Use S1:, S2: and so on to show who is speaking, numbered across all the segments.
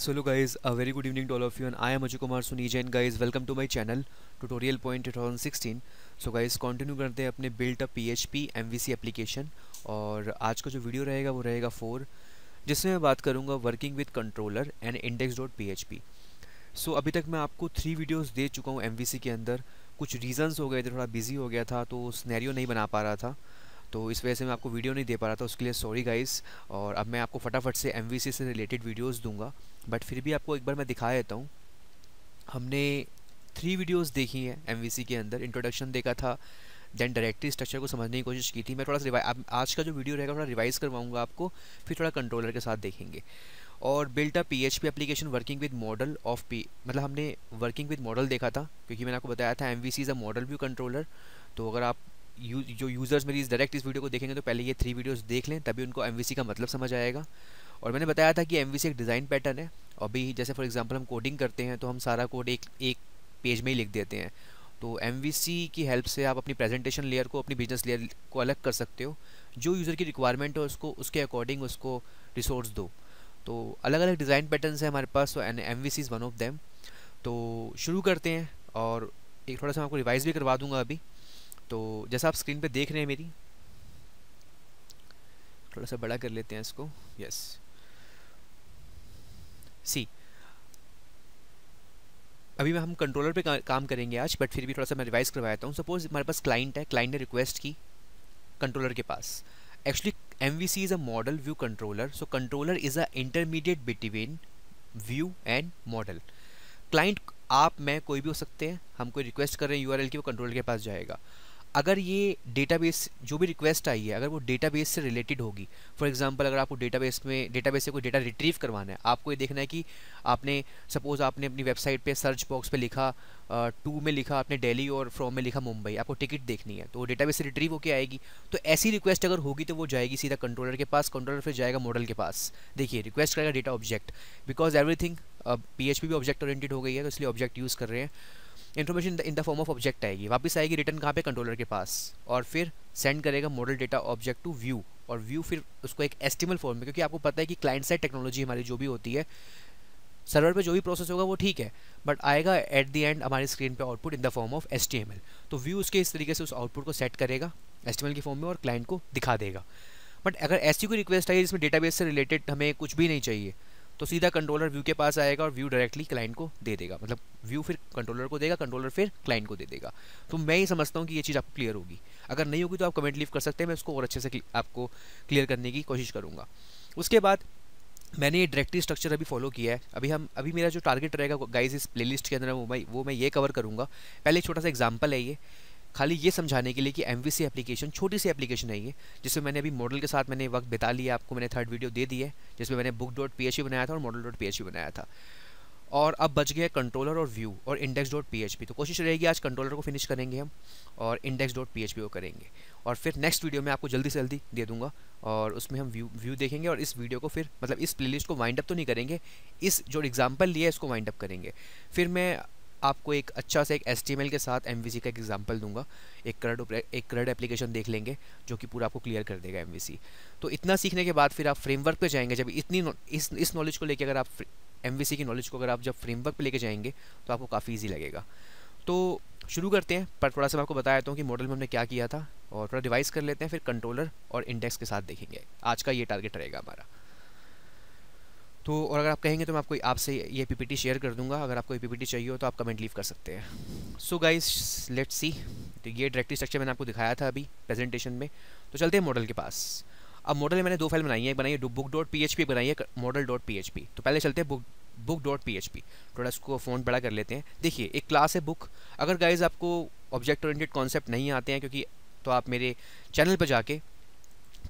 S1: solo guys a very good evening to evening to all of you and I am Ajay Kumar Sunija and guys welcome to my channel Tutorial Point 2016 so guys continue करते हैं अपने built up P H P M V C application और आज का जो video रहेगा वो रहेगा फोर जिसमें मैं बात करूँगा working with controller and index dot P H P so अभी तक मैं आपको थ्री वीडियोज़ दे चुका हूँ एम वी सी के अंदर कुछ रीज़न्स हो गए थे थोड़ा बिजी हो गया था तो स्नैरियो नहीं बना पा रहा था तो इस वजह से मैं आपको वीडियो नहीं दे पा रहा था उसके लिए सॉरी गाइस और अब मैं आपको फटाफट से एम से रिलेटेड वीडियोज़ दूंगा बट फिर भी आपको एक बार मैं दिखा देता हूँ हमने थ्री वीडियोस देखी हैं एम के अंदर इंट्रोडक्शन देखा था देन डायरेक्टरी स्ट्रक्चर को समझने की कोशिश की थी मैं थोड़ा सा आज का जो वीडियो रहेगा थोड़ा रिवाइज़ करवाऊंगा आपको फिर थोड़ा कंट्रोलर के साथ देखेंगे और built a P H P application working with model of P मतलब हमने वर्किंग विद मॉडल देखा था क्योंकि मैंने आपको बताया था M V C is a model view controller तो अगर आप यू, जो यूज़र्स मेरी डायरेक्ट इस वीडियो को देखेंगे तो पहले ये थ्री वीडियोज़ देख लें तभी उनको एम वी सी का मतलब समझ आएगा और मैंने बताया था कि एम एक डिज़ाइन पैटर्न है अभी जैसे फॉर एग्जांपल हम कोडिंग करते हैं तो हम सारा कोड एक एक पेज में ही लिख देते हैं तो एम की हेल्प से आप अपनी प्रेजेंटेशन लेयर को अपनी बिजनेस लेयर को अलग कर सकते हो जो यूज़र की रिक्वायरमेंट हो उसको उसके अकॉर्डिंग उसको रिसोर्स दो तो अलग अलग डिज़ाइन पैटर्न है हमारे पास and M is one of them तो शुरू करते हैं और एक थोड़ा सा मैं आपको रिवाइज़ भी करवा दूंगा अभी तो जैसा आप स्क्रीन पे देख रहे हैं मेरी थोड़ा सा बड़ा कर लेते हैं इसको यस सी अभी मैं हम कंट्रोलर पे काम करेंगे आज बट फिर भी थोड़ा सा मैं रिवाइज करवाता हूँ सपोज हमारे पास क्लाइंट है क्लाइंट ने रिक्वेस्ट की कंट्रोलर के पास actually M V C is a model view controller so controller is a intermediate between view and model client आप मैं कोई भी हो सकते हैं हम कोई रिक्वेस्ट कर रहे हैं यू आर एल की वो कंट्रोलर के पास जाएगा अगर ये डेटाबेस जो भी रिक्वेस्ट आई है अगर वो डेटाबेस से रिलेटेड होगी फॉर एग्जांपल अगर आपको डेटाबेस में डेटाबेस से कोई डेटा रिट्रीव करवाना है आपको ये देखना है कि आपने सपोज़ आपने अपनी वेबसाइट पे सर्च बॉक्स पे लिखा टू में लिखा आपने दिल्ली और फ्रॉम में लिखा मुंबई आपको टिकट देखनी है तो डेटा बेस से रिट्रीव होकर आएगी तो ऐसी रिक्वेस्ट अगर होगी तो वो जाएगी सीधा कंट्रोलर के पास कंट्रोलर फिर जाएगा मॉडल के पास देखिए रिक्वेस्ट करेगा data object because everything P H भी ऑब्जेक्ट ओरिएटेड हो गई है तो इसलिए ऑब्जेक्ट यूज़ कर रहे हैं information in the form of object आएगी वापस आएगी रिटर्न कहाँ पे कंट्रोलर के पास और फिर सेंड करेगा model data object to view और व्यू फिर उसको एक एस्टिमल फॉर्म में क्योंकि आपको पता है कि क्लाइंट साइड टेक्नोलॉजी हमारी जो भी होती है सर्वर पे जो भी प्रोसेस होगा वो ठीक है बट आएगा एट द एंड हमारी स्क्रीन पे output in the form of एस तो व्यू उसके इस तरीके से उस आउटपुट को सेट करेगा एस के फॉर्म में और क्लाइंट को दिखा देगा बट अगर ऐसी कोई रिक्वेस्ट आई जिसमें डेटाबेस से रिलेटेड हमें कुछ भी नहीं चाहिए तो सीधा कंट्रोलर व्यू के पास आएगा और व्यू डायरेक्टली क्लाइंट को दे देगा मतलब व्यू फिर कंट्रोलर को देगा कंट्रोलर फिर क्लाइंट को दे देगा तो मैं ही समझता हूँ कि ये चीज़ आपको क्लियर होगी अगर नहीं होगी तो आप कमेंट लीव कर सकते हैं मैं उसको और अच्छे से आपको क्लियर करने की कोशिश करूँगा उसके बाद मैंने ये डायरेक्टरी स्ट्रक्चर अभी फॉलो किया है अभी हम अभी मेरा जो टारगेट रहेगा गाइज इस प्लेलिस्ट के अंदर वो मैं वो मैं ये कवर करूँगा पहले छोटा सा एग्जाम्पल है ये खाली ये समझाने के लिए कि एम एप्लीकेशन छोटी सी एप्लीकेशन है ये जिसमें मैंने अभी मॉडल के साथ मैंने वक्त बिता लिया आपको मैंने थर्ड वीडियो दे दी है जिसमें मैंने बुक डॉट पी बनाया था और मॉडल डॉट पी बनाया था और अब बच गया कंट्रोलर और व्यू और इंडेक्स डॉट पी तो कोशिश रहेगी आज कंट्रोलर को फिनिश करेंगे हम और इंडेक्स डॉट पी को करेंगे और फिर नेक्स्ट वीडियो में आपको जल्दी से जल्दी दे दूंगा और उसमें हम व्यू व्यू देखेंगे और इस वीडियो को फिर मतलब इस प्लेलिस्ट को वाइंड अप तो नहीं करेंगे इस जो एग्जांपल लिया है इसको वाइंड अप करेंगे फिर मैं आपको एक अच्छा सा एक एस के साथ एम का एक एग्जाम्पल दूंगा एक करड एक करड एप्लीकेशन देख लेंगे जो कि पूरा आपको क्लियर कर देगा एम तो इतना सीखने के बाद फिर आप फ्रेमवर्क पे जाएंगे जब इतनी इस इस नॉलेज को लेकर अगर आप एम की नॉलेज को अगर आप जब फ्रेमवर्क पे लेके जाएंगे तो आपको काफ़ी ईजी लगेगा तो शुरू करते हैं पर थोड़ा सा मैं आपको बताया देता हूँ कि मॉडल में हमने क्या किया था और थोड़ा डिवाइस कर लेते हैं फिर कंट्रोलर और इंडेक्स के साथ देखेंगे आज का ये टारगेट रहेगा हमारा तो और अगर आप कहेंगे तो मैं आपको आपसे ये पी शेयर कर दूंगा अगर आपको ये पी चाहिए हो तो आप कमेंट लीव कर सकते हैं सो गाइज लेट सी तो ये डायरेक्टरी स्ट्रक्चर मैंने आपको दिखाया था अभी प्रेजेंटेशन में तो चलते हैं मॉडल के पास अब मॉडल में मैंने दो फाइल बनाई है एक बनाई है book dot P H P बनाई है model dot P H P तो पहले चलते हैं book book dot P H P थोड़ा इसको फ़ोन बड़ा कर लेते हैं देखिए एक क्लास है बुक अगर गाइज आपको ऑब्जेक्ट ओरिएंटेड कॉन्सेप्ट नहीं आते हैं क्योंकि तो आप मेरे चैनल पर जाके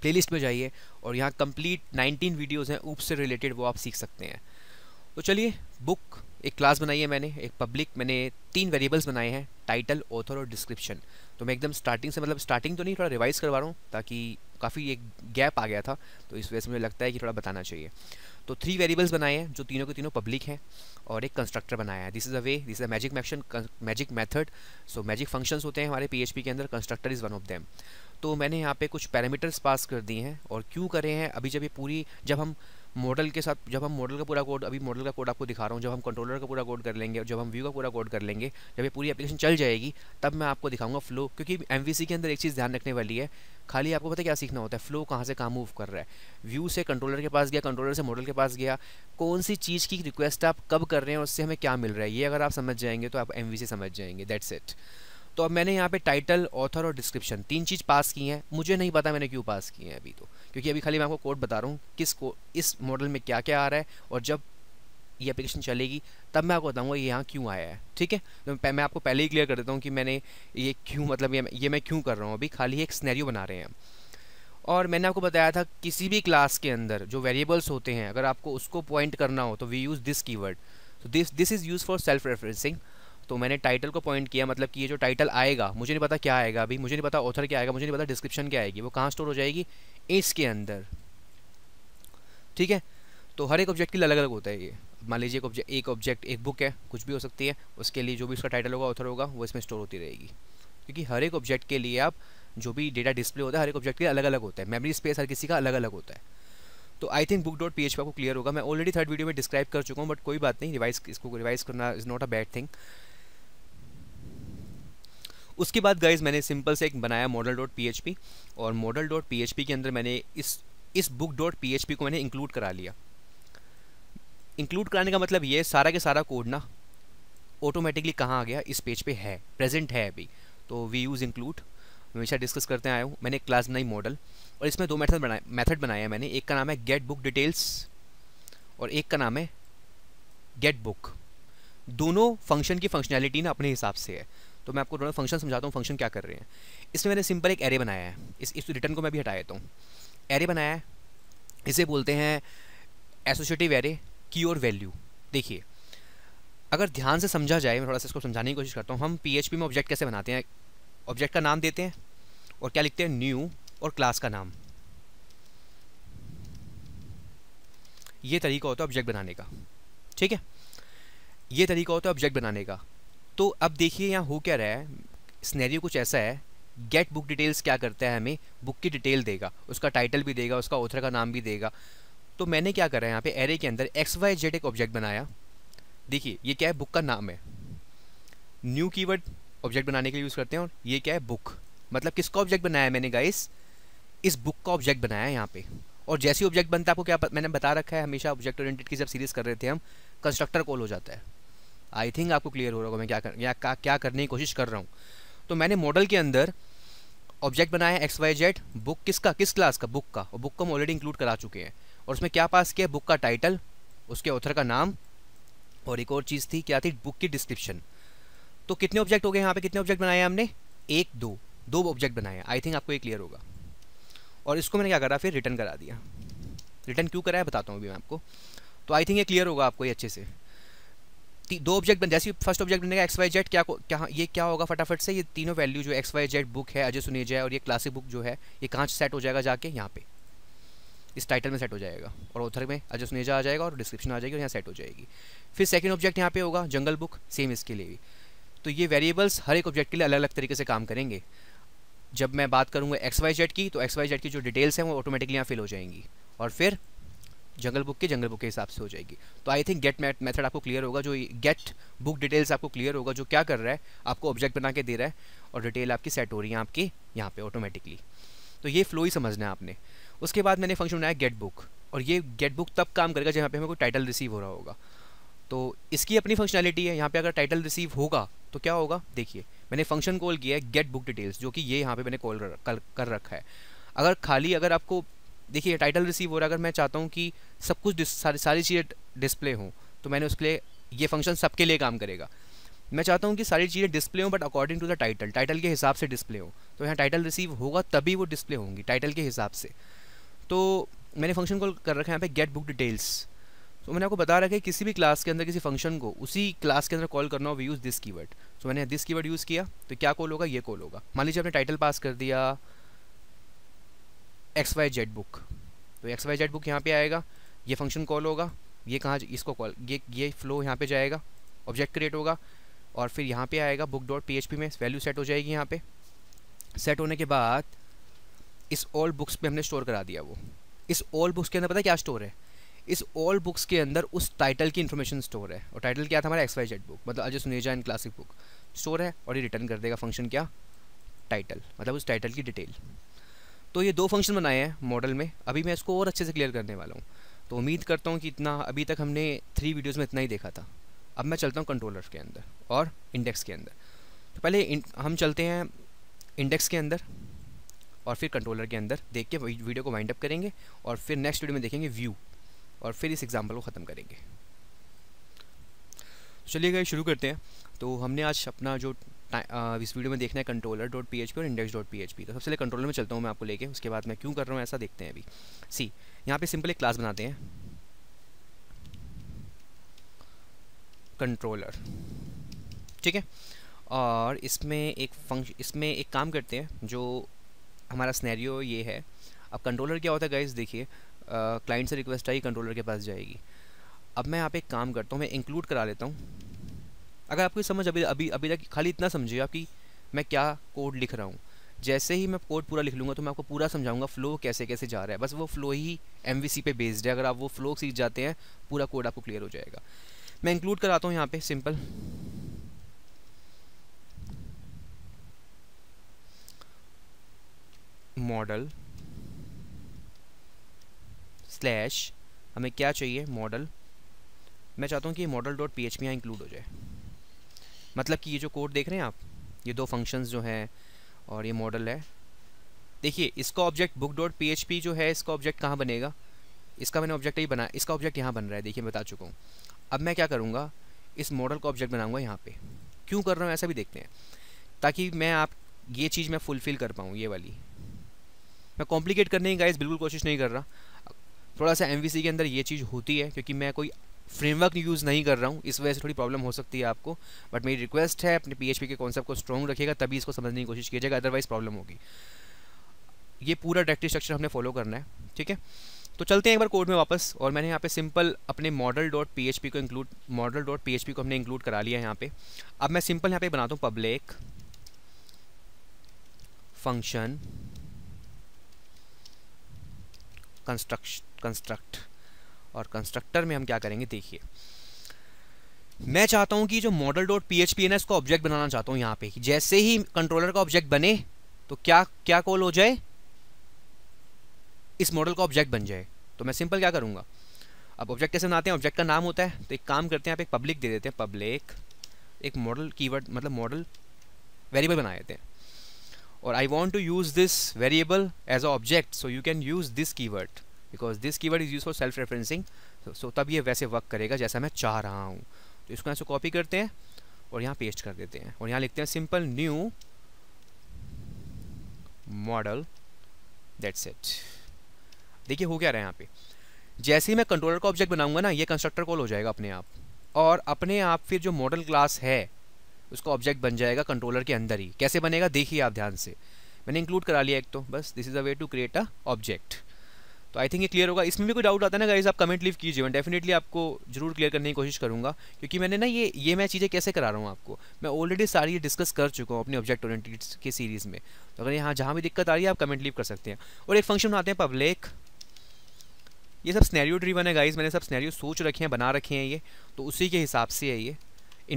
S1: प्लेलिस्ट में जाइए और यहाँ कंप्लीट 19 वीडियोस हैं ऊप से रिलेटेड वो आप सीख सकते हैं तो चलिए बुक एक क्लास बनाई है मैंने एक पब्लिक मैंने तीन वेरिएबल्स बनाए हैं टाइटल ऑथर और डिस्क्रिप्शन तो मैं एकदम स्टार्टिंग से मतलब स्टार्टिंग तो नहीं थोड़ा रिवाइज़ करवा रहा हूँ ताकि काफ़ी एक गैप आ गया था तो इस वजह से मुझे लगता है कि थोड़ा बताना चाहिए तो थ्री वेरिएबल्स बनाए हैं जो तीनों के तीनों पब्लिक हैं और एक कंस्ट्रक्टर बनाया है this is a way this is a magic मैक्शन magic method so magic functions होते हैं हमारे पीएचपी के अंदर constructor is one of them तो मैंने यहाँ पे कुछ पैरामीटर्स पास कर दिए हैं और क्यों करे हैं अभी जब ये पूरी जब हम मॉडल के साथ जब हम मॉडल का पूरा कोड अभी मॉडल का कोड आपको दिखा रहा हूँ जब हम कंट्रोलर का पूरा कोड कर लेंगे और जब हम व्यू का पूरा कोड कर लेंगे जब ये पूरी एप्लीकेशन चल जाएगी तब मैं आपको दिखाऊंगा फ्लो क्योंकि एम के अंदर एक चीज़ ध्यान रखने वाली है खाली आपको पता क्या सीखना होता है फ्लो कहाँ से कहाँ मूव कर रहा है व्यू से कंट्रोलर के पास गया कंट्रोलर से मॉडल के पास गया कौन सी चीज़ की रिक्वेस्ट आप कब कर रहे हैं उससे हमें क्या मिल रहा है ये अगर आप समझ जाएंगे तो आप एम समझ जाएंगे दैट्स इट तो अब मैंने यहाँ पे टाइटल ऑथर और डिस्क्रिप्शन तीन चीज़ पास की हैं मुझे नहीं पता मैंने क्यों पास किए हैं अभी तो क्योंकि अभी खाली मैं आपको कोड बता रहा हूँ किस को इस मॉडल में क्या क्या आ रहा है और जब ये एप्लीकेशन चलेगी तब मैं आपको बताऊँगा ये यहाँ क्यों आया है ठीक है तो मैं आपको पहले ही क्लियर कर देता हूँ कि मैंने ये क्यों मतलब ये, ये मैं क्यों कर रहा हूँ अभी खाली एक स्नैरियो बना रहे हैं और मैंने आपको बताया था किसी भी क्लास के अंदर जो वेरिएबल्स होते हैं अगर आपको उसको पॉइंट करना हो तो वी यूज़ दिस कीवर्ड तो this this is use for self referencing तो मैंने टाइटल को पॉइंट किया मतलब कि ये जो टाइटल आएगा मुझे नहीं पता क्या आएगा अभी मुझे नहीं पता ऑथर क्या आएगा मुझे नहीं पता डिस्क्रिप्शन क्या आएगी वो कहाँ स्टोर हो जाएगी इसके अंदर ठीक है तो हर एक ऑब्जेक्ट के लिए अलग अलग होता है ये मान लीजिए एक एक ऑब्जेक्ट एक बुक है कुछ भी हो सकती है उसके लिए जो भी उसका टाइटल होगा ऑथर होगा वो इसमें स्टोर होती रहेगी क्योंकि हर एक ऑब्जेक्ट के लिए आप जो भी डेटा डिस्प्ले होता है हर एक ऑब्जेक्ट के लिए अलग अलग होता है मेमोरी स्पेस हर किसी का अलग अलग होता है तो I think book dot P H आपको क्लियर होगा मैं ऑलरेडी थर्ड वीडियो में डिस्क्राइब कर चुका हूँ बट कोई बात नहीं रिवाइज इसको रिवाइज करना is not a bad thing उसके बाद गाइज मैंने सिंपल से एक बनाया मॉडल डॉट पी और मॉडल डॉट पी के अंदर मैंने इस इस बुक डॉट पी को मैंने इंक्लूड करा लिया इंक्लूड कराने का मतलब ये सारा के सारा कोड ना ऑटोमेटिकली कहाँ आ गया इस पेज पे है प्रेजेंट है अभी तो वी यूज़ इंक्लूड हमेशा डिस्कस करते आया हूँ मैंने क्लास बनाई मॉडल और इसमें दो मेथड बनाए मेथड बनाया है मैंने एक का नाम है गेट बुक डिटेल्स और एक का नाम है गेट बुक दोनों फंक्शन की फंक्शनैलिटी ना अपने हिसाब से है तो मैं आपको थोड़ा फंक्शन समझाता हूँ फंक्शन क्या कर रहे हैं इसमें मैंने सिंपल एक एरे बनाया है इस इस रिटर्न को मैं भी हटा देता हूँ एरे बनाया है इसे बोलते हैं एसोसिएटिव एरे की और वैल्यू देखिए अगर ध्यान से समझा जाए मैं थोड़ा सा इसको समझाने की कोशिश करता हूँ हम पी में ऑब्जेक्ट कैसे बनाते हैं ऑब्जेक्ट का नाम देते हैं और क्या लिखते हैं न्यू और क्लास का नाम ये तरीका होता है ऑब्जेक्ट बनाने का ठीक है ये तरीका होता है ऑब्जेक्ट बनाने का तो अब देखिए यहाँ हो क्या रहा है स्नैरियो कुछ ऐसा है गेट बुक डिटेल्स क्या करता है हमें बुक की डिटेल देगा उसका टाइटल भी देगा उसका ऑथर का नाम भी देगा तो मैंने क्या करा है यहाँ पे एरे के अंदर एक्स वाई जेड एक ऑब्जेक्ट बनाया देखिए ये क्या है बुक का नाम है न्यू कीवर्ड ऑब्जेक्ट बनाने के लिए यूज़ करते हैं और ये क्या है बुक मतलब किसका ऑब्जेक्ट बनाया है मैंने गाइस इस बुक का ऑब्जेक्ट बनाया है यहाँ पे और जैसे ऑब्जेक्ट बनता है आपको क्या मैंने बता रखा है हमेशा ऑब्जेक्ट ओरिएंटेड की जब सीरीज़ कर रहे थे हम कंस्ट्रक्टर कॉल हो जाता है आई थिंक आपको क्लियर हो रहा होगा मैं क्या कर या क्या, क्या करने की कोशिश कर रहा हूँ तो मैंने मॉडल के अंदर ऑब्जेक्ट बनाया है एक्स वाई जेड बुक किसका किस क्लास का बुक का और बुक को हम ऑलरेडी इंक्लूड करा चुके हैं और उसमें क्या पास किया बुक का टाइटल उसके ऑथर का नाम और एक और चीज़ थी क्या थी बुक की डिस्क्रिप्शन तो कितने ऑब्जेक्ट हो गए यहाँ पे कितने ऑब्जेक्ट बनाए हमने एक दो दो ऑब्जेक्ट बनाए आई थिंक आपको ये क्लियर होगा और इसको मैंने क्या करा फिर रिटर्न करा दिया रिटर्न क्यों कराया बताता हूँ अभी मैं आपको तो आई थिंक ये क्लियर होगा आपको ये अच्छे से दो ऑब्जेक्ट बन जैसे फर्स्ट ऑब्जेक्ट बनेगा एक्स वाई जेड क्या क्या ये क्या होगा फटाफट से ये तीनों वैल्यू जो एक्स वाई जेड बुक है अजय सुनेजा और ये क्लासिक बुक जो है ये कहाँ सेट हो जाएगा जाके यहाँ पे इस टाइटल में सेट हो जाएगा और ऑथर में अजय सुनेजा आ जाएगा और डिस्क्रिप्शन आ जाएगी और यहाँ सेट हो जाएगी फिर सेकेंड ऑब्जेक्ट यहाँ पे होगा जंगल बुक सेम इसके लिए भी तो ये वेरिएबल्स हर एक ऑब्जेक्ट के लिए अलग अलग तरीके से काम करेंगे जब मैं बात करूँगा एक्स वाई जेड की तो एक्स वाई जेड की जो डिटेल्स हैं वो ऑटोमेटिकली यहाँ फिल हो जाएंगी और फिर जंगल बुक के जंगल बुक के हिसाब से हो जाएगी तो आई थिंक गेट मैट मेथड आपको क्लियर होगा जो गेट बुक डिटेल्स आपको क्लियर होगा जो क्या कर रहा है आपको ऑब्जेक्ट बना के दे रहा है और डिटेल आपकी सेट हो रही है आपके यहाँ पे ऑटोमेटिकली तो ये फ्लो ही समझना है आपने उसके बाद मैंने फंक्शन बनाया गेट बुक और ये गेट बुक तब काम करेगा जहाँ पर हमें कोई टाइटल रिसीव हो रहा होगा तो इसकी अपनी फंक्शनैलिटी है यहाँ पर अगर टाइटल रिसीव होगा तो क्या होगा देखिए मैंने फंक्शन कॉल किया है गेट बुक डिटेल्स जो कि ये यहाँ पर मैंने कॉल कर रखा है अगर खाली अगर आपको देखिए टाइटल रिसीव हो रहा है अगर मैं चाहता हूँ कि सब कुछ सारी सारी चीज़ें डिस्प्ले हों तो मैंने उसके लिए ये फंक्शन सबके लिए काम करेगा मैं चाहता हूँ कि सारी चीज़ें डिस्प्ले हों but according to the title title के हिसाब से डिस्प्ले हो तो यहाँ टाइटल रिसीव होगा तभी वो डिस्प्ले होंगी टाइटल के हिसाब से तो मैंने फंक्शन कॉल कर रखा है यहाँ पे गेट बुक डिटेल्स तो मैंने आपको बता रखा है किसी भी क्लास के अंदर किसी फंक्शन को उसी क्लास के अंदर कॉल करना हो वी यूज़ दिस कीवर्ड तो मैंने दिस कीवर्ड यूज़ किया तो क्या कॉल होगा ये कॉल होगा मान लीजिए आपने टाइटल पास कर दिया एक्स वाई जेड बुक तो एक्स वाई जेड बुक यहाँ पे आएगा ये फंक्शन कॉल होगा ये कहाँ इसको कॉल ये ये फ्लो यहाँ पे जाएगा ऑब्जेक्ट क्रिएट होगा और फिर यहाँ पे आएगा बुक डॉट पी में वैल्यू सेट हो जाएगी यहाँ पे सेट होने के बाद इस ऑल बुक्स पे हमने स्टोर करा दिया वो इस ऑल बुक्स के अंदर पता क्या स्टोर है इस ऑल बुक्स के अंदर उस टाइटल की इन्फॉर्मेशन स्टोर है और टाइटल क्या था हमारा एक्स वाई जेड बुक मतलब Ajay Suneja and classic book store है और ये रिटर्न कर देगा फंक्शन क्या टाइटल मतलब उस टाइटल की डिटेल तो ये दो फंक्शन बनाए हैं मॉडल में अभी मैं इसको और अच्छे से क्लियर करने वाला हूँ तो उम्मीद करता हूँ कि इतना अभी तक हमने थ्री वीडियोज़ में इतना ही देखा था अब मैं चलता हूँ कंट्रोलर के अंदर और इंडेक्स के अंदर तो पहले हम चलते हैं इंडेक्स के अंदर और फिर कंट्रोलर के अंदर देख के वीडियो को वाइंड अप करेंगे और फिर नेक्स्ट वीडियो में देखेंगे व्यू और फिर इस एग्ज़ाम्पल को ख़त्म करेंगे चलिए गए शुरू करते हैं तो हमने आज अपना जो इस वीडियो में देखना है controller dot P H P और index dot P H P तो सबसे पहले कंट्रोलर में चलता हूँ मैं आपको लेके उसके बाद मैं क्यों कर रहा हूँ ऐसा देखते हैं अभी सी यहाँ पे सिंपल एक क्लास बनाते हैं कंट्रोलर ठीक है और इसमें एक फंक्शन इसमें एक काम करते हैं जो हमारा स्नैरियो ये है अब कंट्रोलर क्या होता है गाइज देखिए क्लाइंट से रिक्वेस्ट आई कंट्रोलर के पास जाएगी अब मैं यहाँ पे एक काम करता हूँ मैं इंक्लूड करा लेता हूँ अगर आपकी समझ अभी अभी अभी तक खाली इतना समझिए आपकी मैं क्या कोड लिख रहा हूँ जैसे ही मैं कोड पूरा लिख लूँगा तो मैं आपको पूरा समझाऊंगा फ़्लो कैसे कैसे जा रहा है बस वो फ़्लो ही एम पे बेस्ड है अगर आप वो फ़्लो सीख जाते हैं पूरा कोड आपको क्लियर हो जाएगा मैं इंक्लूड कराता हूँ यहाँ पे सिंपल मॉडल स्लैश हमें क्या चाहिए मॉडल मैं चाहता हूँ कि model dot P H P यहाँ इंक्लूड हो जाए मतलब कि ये जो कोड देख रहे हैं आप ये दो फंक्शंस जो हैं और ये मॉडल है देखिए इसका ऑब्जेक्ट बुक डॉट पी जो है इसका ऑब्जेक्ट कहाँ बनेगा इसका मैंने ऑब्जेक्ट ही बना इसका ऑब्जेक्ट यहाँ बन रहा है देखिए बता चुका हूँ अब मैं क्या करूँगा इस मॉडल का ऑब्जेक्ट बनाऊँगा यहाँ पर क्यों कर रहा हूँ ऐसा भी देखते हैं ताकि मैं आप ये चीज़ मैं फुलफ़िल कर पाऊँ ये वाली मैं कॉम्प्लिकेट करने की गाइस बिल्कुल कोशिश नहीं कर रहा थोड़ा सा एम के अंदर ये चीज़ होती है क्योंकि मैं कोई फ्रेमवर्क यूज़ नहीं कर रहा हूँ इस वजह से थोड़ी प्रॉब्लम हो सकती है आपको बट मेरी रिक्वेस्ट है अपने पी के कॉन्सेप्ट को स्ट्रॉन्ग रखिएगा तभी इसको समझने की कोशिश कीजिएगा अदरवाइज प्रॉब्लम होगी ये पूरा डायरेक्टिव स्ट्रक्चर हमने फॉलो करना है ठीक है तो चलते हैं एक बार कोड में वापस और मैंने यहाँ पे सिंपल अपने मॉडल डॉट पी को इंक्लूड मॉडल डॉट पी को हमने इंक्लूड करा लिया है यहाँ पे अब मैं सिंपल यहाँ पे बनाता हूँ पब्लिक फंक्शन कंस्ट्रक्श कंस्ट्रक्ट और कंस्ट्रक्टर में हम क्या करेंगे देखिए मैं चाहता हूँ कि जो model dot P H P N S इसको ऑब्जेक्ट बनाना चाहता हूँ यहाँ पे जैसे ही कंट्रोलर का ऑब्जेक्ट बने तो क्या क्या कॉल हो जाए इस मॉडल का ऑब्जेक्ट बन जाए तो मैं सिंपल क्या करूँगा अब ऑब्जेक्ट कैसे बनाते हैं ऑब्जेक्ट का नाम होता है तो एक काम करते हैं आप एक पब्लिक दे देते हैं पब्लिक एक मॉडल कीवर्ड मतलब मॉडल वेरिएबल बना देते हैं और I want to use this variable as a object so you can use this keyword because this keyword is use for self referencing so तब ये वैसे वर्क करेगा जैसा मैं चाह रहा हूँ तो इसको ऐसे कॉपी करते हैं और यहाँ पेस्ट कर देते हैं और यहाँ लिखते हैं simple new model that set देखिए हो क्या रहा है यहाँ पे जैसे ही मैं कंट्रोलर का ऑब्जेक्ट बनाऊंगा ना ये कंस्ट्रक्टर कॉल हो जाएगा अपने आप और अपने आप फिर जो मॉडल क्लास है उसका ऑब्जेक्ट बन जाएगा कंट्रोलर के अंदर ही कैसे बनेगा देखिए आप ध्यान से मैंने इंक्लूड करा लिया एक तो बस this is a way to create a object तो आई थिंक ये क्लियर होगा इसमें भी कोई डाउट आता है ना गाइज आप कमेंट लीव कीजिए मैं डेफिनेटली आपको जरूर क्लियर करने की कोशिश करूँगा क्योंकि मैंने ना ये ये मैं चीज़ें कैसे करा रहा हूँ आपको मैं ऑलरेडी सारी डिस्कस कर चुका हूँ अपने ऑब्जेक्ट ओरिएंटेड के सीरीज़ में तो अगर यहाँ जहाँ भी दिक्कत आ रही है आप कमेंट लीव कर सकते हैं और एक फंक्शन आते हैं पब्लिक ये सब स्नैरियो ड्रीवन है गाइज मैंने सब स्नैरियो सोच रखे हैं बना रखे हैं ये तो उसी के हिसाब से है ये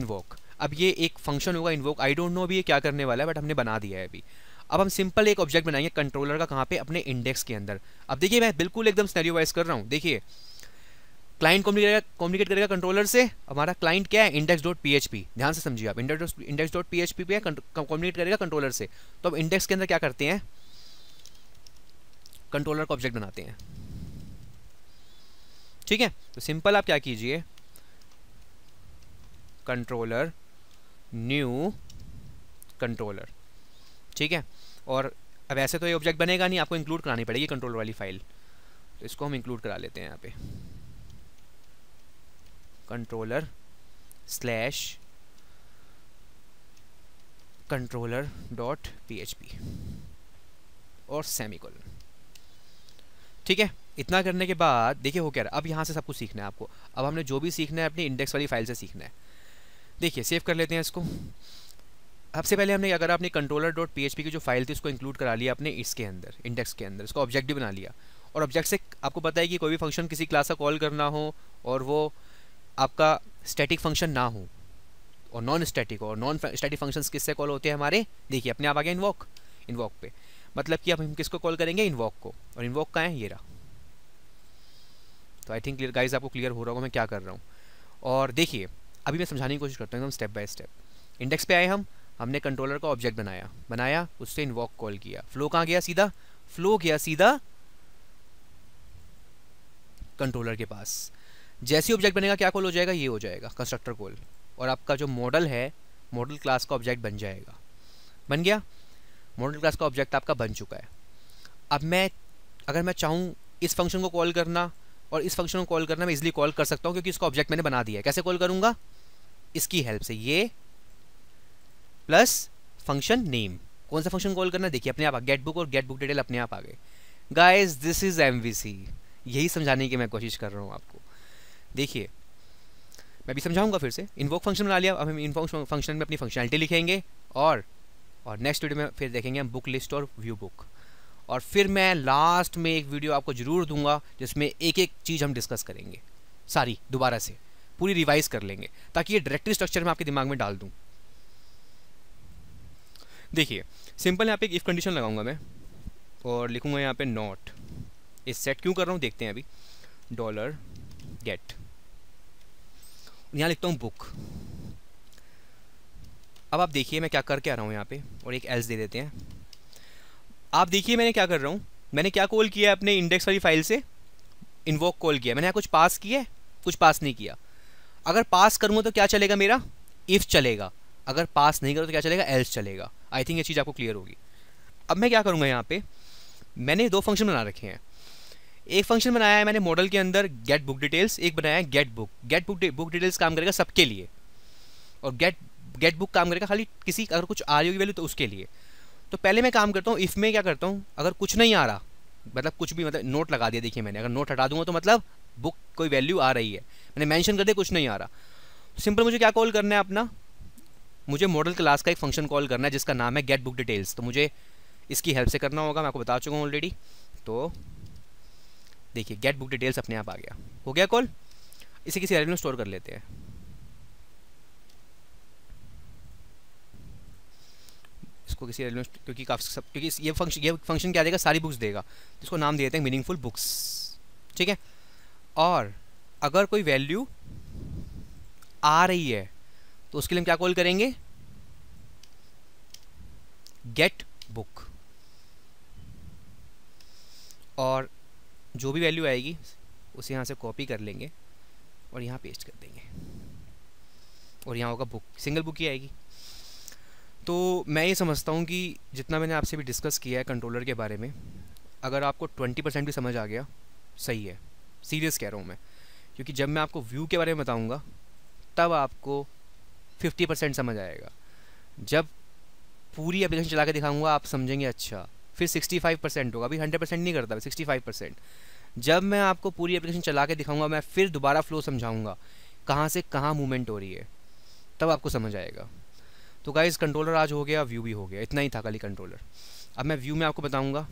S1: इन्वोक अब ये एक फंक्शन होगा इन्वोक आई डोंट नो अभी ये क्या करने वाला है बट हमने बना दिया है अभी अब हम सिंपल एक ऑब्जेक्ट बनाएंगे कंट्रोलर का कहाँ पे अपने इंडेक्स के अंदर अब देखिए मैं बिल्कुल एकदम स्नैरियो वाइज कर रहा हूँ देखिए क्लाइंट कॉम्युनिकेट करेगा कंट्रोलर से हमारा क्लाइंट क्या है index dot P H P ध्यान से समझिए आप index index dot P H P पे कॉम्युनिकेट करेगा कंट्रोलर से तो अब इंडेक्स के अंदर क्या करते हैं कंट्रोलर का ऑब्जेक्ट बनाते हैं ठीक है तो सिंपल आप क्या कीजिए कंट्रोलर न्यू कंट्रोलर ठीक है और अब ऐसे तो ये ऑब्जेक्ट बनेगा नहीं आपको इंक्लूड करानी पड़ेगी कंट्रोल वाली फाइल तो इसको हम इंक्लूड करा लेते हैं यहाँ पे controller slash controller dot P H P और सेमिकोल ठीक है इतना करने के बाद देखिए हो क्या रहा अब यहाँ से सब कुछ सीखना है आपको अब हमने जो भी सीखना है अपनी इंडेक्स वाली फाइल से सीखना है देखिए सेव कर लेते हैं इसको सबसे पहले हमने अगर आपने कंट्रोलर डॉट पी की जो फाइल थी उसको इंक्लूड करा लिया अपने इसके अंदर इंडेक्स के अंदर इसको ऑब्जेक्ट भी बना लिया और ऑब्जेक्ट से आपको पता है कि कोई भी फंक्शन किसी क्लास का कॉल करना हो और वो आपका स्टैटिक फंक्शन ना हो और नॉन स्टैटिक और नॉन स्टैटिक फंक्शंस किससे कॉल होते हैं हमारे देखिए अपने आप आ गया इनवॉक इनवॉक पे मतलब कि अब हम किसको कॉल करेंगे इनवॉक को और इनवॉक का है ये रहा तो आई थिंक क्लियर गाइज आपको क्लियर हो रहा होगा मैं क्या कर रहा हूँ और देखिए अभी मैं समझाने की कोशिश करता हूँ एकदम स्टेप बाय स्टेप इंडेक्स पे आए हम हमने कंट्रोलर का ऑब्जेक्ट बनाया बनाया उससे वॉक कॉल किया फ्लो कहाँ गया सीधा फ्लो गया सीधा कंट्रोलर के पास जैसे ऑब्जेक्ट बनेगा क्या कॉल हो जाएगा ये हो जाएगा कंस्ट्रक्टर कॉल और आपका जो मॉडल है मॉडल क्लास का ऑब्जेक्ट बन जाएगा बन गया मॉडल क्लास का ऑब्जेक्ट आपका बन चुका है अब मैं अगर मैं चाहूँ इस फंक्शन को कॉल करना और इस फंक्शन को कॉल करना मैं इजिली कॉल कर सकता हूँ क्योंकि इसका ऑब्जेक्ट मैंने बना दिया है कैसे कॉल करूँगा इसकी हेल्प से ये प्लस फंक्शन नेम कौन सा फंक्शन कॉल करना देखिए अपने आप गेट बुक और गेट बुक डिटेल अपने आप आ गए गाइस दिस इज एम यही समझाने की मैं कोशिश कर रहा हूँ आपको देखिए मैं भी समझाऊंगा फिर से इन्वोक फंक्शन बना लिया अब हम इन फंक्शन में अपनी फंक्शनलिटी लिखेंगे और और नेक्स्ट वीडियो में फिर देखेंगे हम बुक लिस्ट और व्यू बुक और फिर मैं लास्ट में एक वीडियो आपको ज़रूर दूंगा जिसमें एक एक चीज़ हम डिस्कस करेंगे सारी दोबारा से पूरी रिवाइज़ कर लेंगे ताकि ये डायरेक्टरी स्ट्रक्चर में आपके दिमाग में डाल दूँ देखिए सिंपल यहाँ पे एक इफ़ कंडीशन लगाऊंगा मैं और लिखूंगा यहाँ पे नॉट इस सेट क्यों कर रहा हूँ देखते हैं अभी डॉलर गेट यहाँ लिखता हूँ बुक अब आप देखिए मैं क्या करके आ रहा हूँ यहाँ पे और एक एल्स दे देते हैं आप देखिए मैंने क्या कर रहा हूँ मैंने क्या कॉल किया है अपने इंडेक्स वाली फाइल से इन्वॉक कॉल किया मैंने यहाँ कुछ पास किया है कुछ पास नहीं किया अगर पास करूँगा तो क्या चलेगा मेरा इफ़ चलेगा अगर पास नहीं करो तो क्या चलेगा एल्स चलेगा आई थिंक ये चीज़ आपको क्लियर होगी अब मैं क्या करूँगा यहाँ पे मैंने दो फंक्शन बना रखे हैं एक फंक्शन बनाया है मैंने मॉडल के अंदर गेट बुक डिटेल्स एक बनाया है get book get book book details काम करेगा सबके लिए और गेट गेट बुक काम करेगा खाली किसी अगर कुछ आ रही होगी वैल्यू तो उसके लिए तो पहले मैं काम करता हूँ इफ़ में क्या करता हूँ अगर कुछ नहीं आ रहा मतलब कुछ भी मतलब नोट लगा दिया देखिए मैंने अगर नोट हटा दूंगा तो मतलब बुक कोई वैल्यू आ रही है मैंने मैंशन कर दिया कुछ नहीं आ रहा सिंपल मुझे क्या कॉल करना है अपना मुझे मॉडल क्लास का एक फंक्शन कॉल करना है जिसका नाम है गेट बुक डिटेल्स तो मुझे इसकी हेल्प से करना होगा मैं आपको बता चुका हूँ ऑलरेडी तो देखिए गेट बुक डिटेल्स अपने आप आ गया हो गया कॉल इसे किसी एरेंज में स्टोर कर लेते हैं इसको किसी में क्योंकि काफ़ी सब क्योंकि ये फंक्शन ये फंक्शन क्या देगा सारी बुक्स देगा तो इसको नाम दे देते हैं मीनिंगफुल बुक्स ठीक है और अगर कोई वैल्यू आ रही है तो उसके लिए हम क्या कॉल करेंगे गेट बुक और जो भी वैल्यू आएगी उसे यहाँ से कॉपी कर लेंगे और यहाँ पेस्ट कर देंगे और यहाँ होगा बुक सिंगल बुक ही आएगी तो मैं ये समझता हूँ कि जितना मैंने आपसे भी डिस्कस किया है कंट्रोलर के बारे में अगर आपको ट्वेंटी परसेंट भी समझ आ गया सही है सीरियस कह रहा हूँ मैं क्योंकि जब मैं आपको व्यू के बारे में बताऊँगा तब आपको फिफ्टी परसेंट समझ आएगा जब पूरी एप्लीकेशन चला के दिखाऊंगा आप समझेंगे अच्छा फिर सिक्सटी फाइव परसेंट होगा अभी हंड्रेड परसेंट नहीं करता सिक्सटी फाइव परसेंट जब मैं आपको पूरी एप्लीकेशन चला के दिखाऊंगा मैं फिर दोबारा फ्लो समझाऊंगा कहाँ से कहाँ मूवमेंट हो रही है तब आपको समझ आएगा तो गाइज कंट्रोलर आज हो गया व्यू भी हो गया इतना ही था खाली कंट्रोलर अब मैं व्यू में आपको बताऊँगा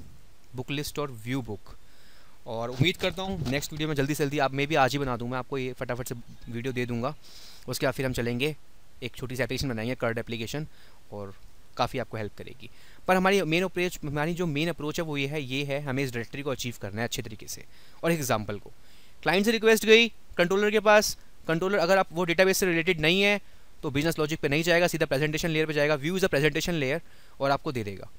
S1: बुक लिस्ट और व्यू बुक और उम्मीद करता हूँ नेक्स्ट वीडियो में जल्दी से जल्दी आप मैं भी आज ही बना दूँ मैं आपको ये फटाफट से वीडियो दे दूँगा उसके बाद फिर हम चलेंगे एक छोटी सी एप्लीकेशन बनाएंगे कर्ड एप्लीकेशन और काफ़ी आपको हेल्प करेगी पर हमारी मेन अप्रोच हमारी जो मेन अप्रोच है वो ये है ये है हमें इस डायरेक्टरी को अचीव करना है अच्छे तरीके से और एग्जाम्पल को क्लाइंट से रिक्वेस्ट गई कंट्रोलर के पास कंट्रोलर अगर आप वो डेटाबेस से रिलेटेड नहीं है तो बिजनेस लॉजिक पे नहीं जाएगा सीधा प्रेजेंटेशन लेयर पे जाएगा view is a presentation layer और आपको दे देगा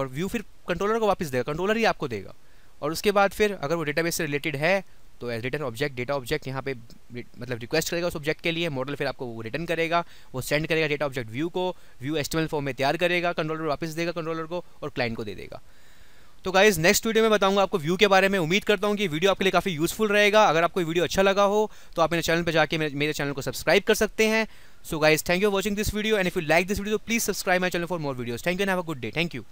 S1: और व्यू फिर कंट्रोलर को वापस देगा कंट्रोलर ही आपको देगा और उसके बाद फिर अगर वो डेटाबेस से रिलेटेड है तो as return object data object यहाँ पे मतलब रिक्वेस्ट करेगा उस ऑब्जेक्ट के लिए मॉडल फिर आपको वो रिटर्न करेगा वो सेंड करेगा डेटा ऑब्जेक्ट व्यू को व्यू एस्टिमेट फॉर्म में तैयार करेगा कंट्रोलर वापस देगा कंट्रोलर को और क्लाइंट को दे देगा तो गाइज नेक्स्ट वीडियो में बताऊंगा आपको व्यू के बारे में उम्मीद करता हूँ कि वीडियो आपके लिए काफ़ी यूजफुल रहेगा अगर आपको वीडियो अच्छा लगा हो तो आप मेरे चैनल पर जाकर मेरे चैनल को सब्सक्राइब कर सकते हैं so guys thank you watching this video and if you like this video please subscribe my channel for more videos thank you and have a good day thank you